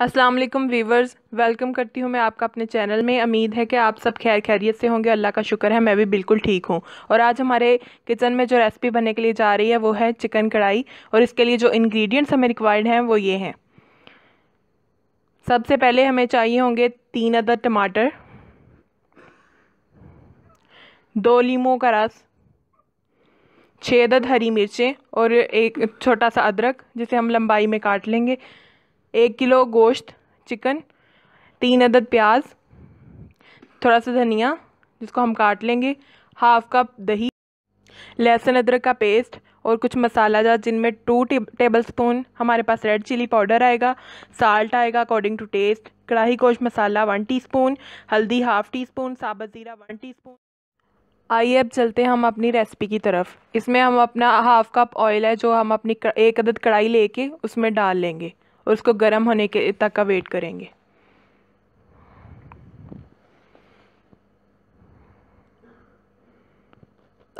अस्सलाम वालेकुम viewers welcome करती हूँ मैं आपका अपने चैनल में उम्मीद है कि आप सब खैर खैरियत से होंगे अल्लाह का शुक्र है मैं भी बिल्कुल ठीक हूँ और आज हमारे किचन में जो रेसिपी बनने के लिए जा रही है वो है चिकन कढ़ाई और इसके लिए जो इंग्रेडिएंट्स हमें रिक्वायर्ड हैं वो ये हैं सबसे पहले हमें चाहिए होंगे तीन अदर टमाटर दो लीमों का रस छः अदद हरी मिर्चें और एक छोटा सा अदरक जिसे हम लंबाई में काट लेंगे एक किलो गोश्त चिकन तीन अदद प्याज थोड़ा सा धनिया जिसको हम काट लेंगे हाफ कप दही लहसुन अदरक का पेस्ट और कुछ मसाला जात जिनमें टू टेबल स्पून हमारे पास रेड चिली पाउडर आएगा साल्ट आएगा अकॉर्डिंग टू टेस्ट कढ़ाई कोश मसाला वन टीस्पून हल्दी हाफ़ टी स्पून साबत ज़ीरा वन स्पून आइए अब चलते हैं हम अपनी रेसिपी की तरफ इसमें हम अपना हाफ़ कप ऑयल है जो हम अपनी एक अदद कढ़ाई लेके उसमें डाल लेंगे और उसको गर्म होने के तक का वेट करेंगे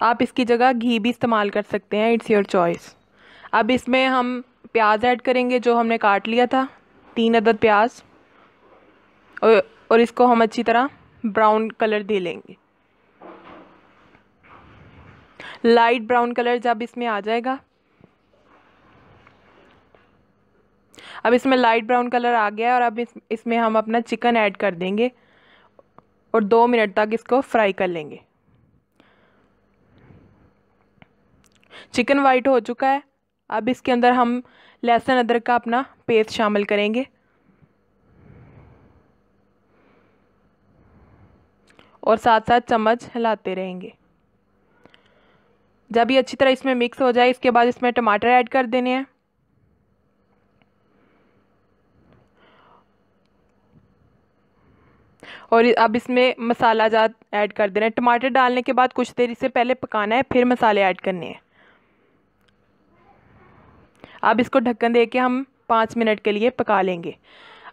आप इसकी जगह घी भी इस्तेमाल कर सकते हैं इट्स योर चॉइस अब इसमें हम प्याज ऐड करेंगे जो हमने काट लिया था तीन अदद प्याज और, और इसको हम अच्छी तरह ब्राउन कलर दे लेंगे लाइट ब्राउन कलर जब इसमें आ जाएगा अब इसमें लाइट ब्राउन कलर आ गया है और अब इस इसमें हम अपना चिकन ऐड कर देंगे और दो मिनट तक इसको फ्राई कर लेंगे चिकन वाइट हो चुका है अब इसके अंदर हम लहसुन अदरक का अपना पेस्ट शामिल करेंगे और साथ साथ चम्मच हिलाते रहेंगे जब ये अच्छी तरह इसमें मिक्स हो जाए इसके बाद इसमें टमाटर ऐड कर देने हैं और अब इसमें मसाला जात ऐड कर देना है टमाटर डालने के बाद कुछ देर इसे पहले पकाना है फिर मसाले ऐड करने हैं अब इसको ढक्कन दे के हम पाँच मिनट के लिए पका लेंगे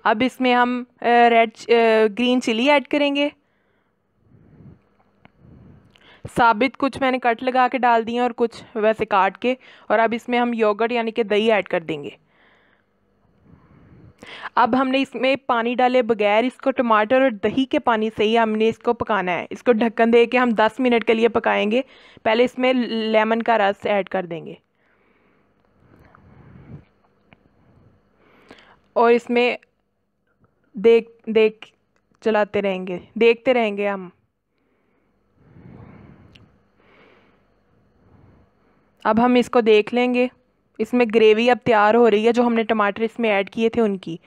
अब इसमें हम रेड ग्रीन चिली ऐड करेंगे साबित कुछ मैंने कट लगा के डाल दिए और कुछ वैसे काट के और अब इसमें हम योगर्ट यानी कि दही ऐड कर देंगे अब हमने इसमें पानी डाले बगैर इसको टमाटर और दही के पानी से ही हमने इसको पकाना है इसको ढक्कन दे के हम 10 मिनट के लिए पकाएंगे पहले इसमें लेमन का रस ऐड कर देंगे और इसमें देख देख चलाते रहेंगे देखते रहेंगे हम अब हम इसको देख लेंगे इसमें ग्रेवी अब तैयार हो रही है जो हमने टमाटर इसमें ऐड किए थे उनकी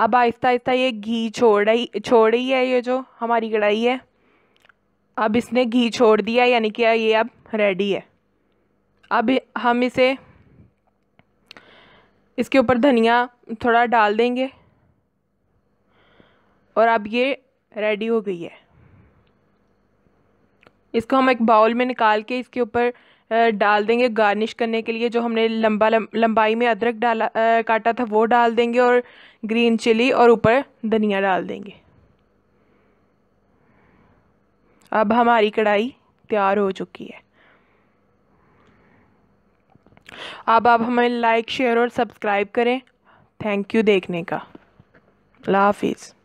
अब आहिस्ता आहिस्ता ये घी छोड़ रही छोड़ रही है ये जो हमारी कढ़ाई है अब इसने घी छोड़ दिया यानी कि ये अब रेडी है अब हम इसे इसके ऊपर धनिया थोड़ा डाल देंगे और अब ये रेडी हो गई है इसको हम एक बाउल में निकाल के इसके ऊपर डाल देंगे गार्निश करने के लिए जो हमने लंबा लंबाई में अदरक डाला काटा था वो डाल देंगे और ग्रीन चिली और ऊपर धनिया डाल देंगे अब हमारी कढ़ाई तैयार हो चुकी है अब आप हमें लाइक शेयर और सब्सक्राइब करें थैंक यू देखने का अल्लाह हाफिज़